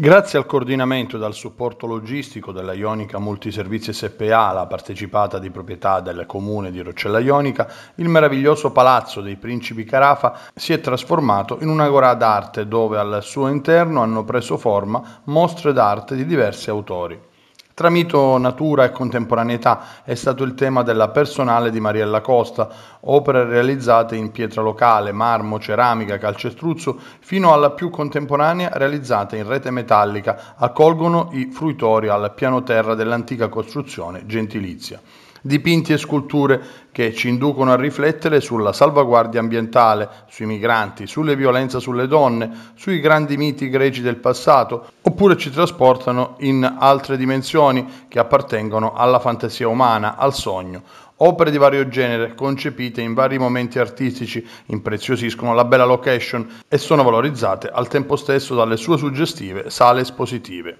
Grazie al coordinamento e al supporto logistico della Ionica Multiservizi SPA, la partecipata di proprietà del comune di Roccella Ionica, il meraviglioso palazzo dei principi Carafa si è trasformato in una gora d'arte dove al suo interno hanno preso forma mostre d'arte di diversi autori. Tra mito, natura e contemporaneità è stato il tema della Personale di Mariella Costa, opere realizzate in pietra locale, marmo, ceramica, calcestruzzo, fino alla più contemporanea realizzata in rete metallica, accolgono i fruitori al piano terra dell'antica costruzione gentilizia dipinti e sculture che ci inducono a riflettere sulla salvaguardia ambientale, sui migranti, sulle violenze sulle donne, sui grandi miti greci del passato, oppure ci trasportano in altre dimensioni che appartengono alla fantasia umana, al sogno. Opere di vario genere, concepite in vari momenti artistici, impreziosiscono la bella location e sono valorizzate al tempo stesso dalle sue suggestive sale espositive.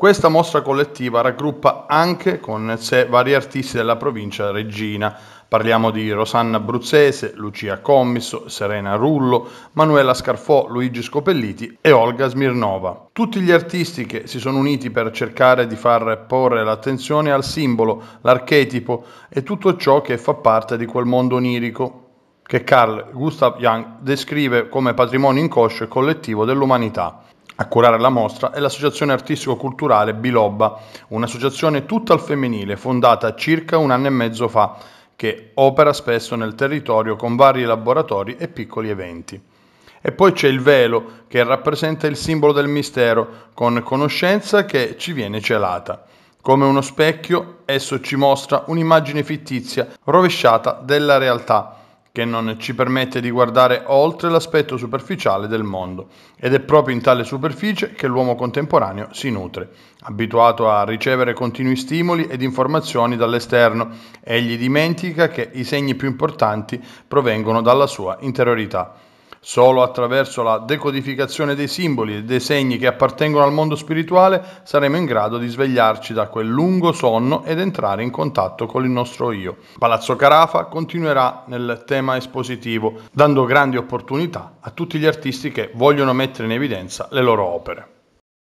Questa mostra collettiva raggruppa anche con sé vari artisti della provincia reggina. Parliamo di Rosanna Bruzzese, Lucia Commisso, Serena Rullo, Manuela Scarfò, Luigi Scopelliti e Olga Smirnova. Tutti gli artisti che si sono uniti per cercare di far porre l'attenzione al simbolo, l'archetipo e tutto ciò che fa parte di quel mondo onirico che Carl Gustav Jung descrive come patrimonio inconscio e collettivo dell'umanità. A curare la mostra è l'associazione artistico-culturale Bilobba, un'associazione tutta al femminile fondata circa un anno e mezzo fa, che opera spesso nel territorio con vari laboratori e piccoli eventi. E poi c'è il velo, che rappresenta il simbolo del mistero, con conoscenza che ci viene celata. Come uno specchio, esso ci mostra un'immagine fittizia, rovesciata della realtà, che non ci permette di guardare oltre l'aspetto superficiale del mondo ed è proprio in tale superficie che l'uomo contemporaneo si nutre. Abituato a ricevere continui stimoli ed informazioni dall'esterno, egli dimentica che i segni più importanti provengono dalla sua interiorità. Solo attraverso la decodificazione dei simboli e dei segni che appartengono al mondo spirituale saremo in grado di svegliarci da quel lungo sonno ed entrare in contatto con il nostro io. Palazzo Carafa continuerà nel tema espositivo, dando grandi opportunità a tutti gli artisti che vogliono mettere in evidenza le loro opere.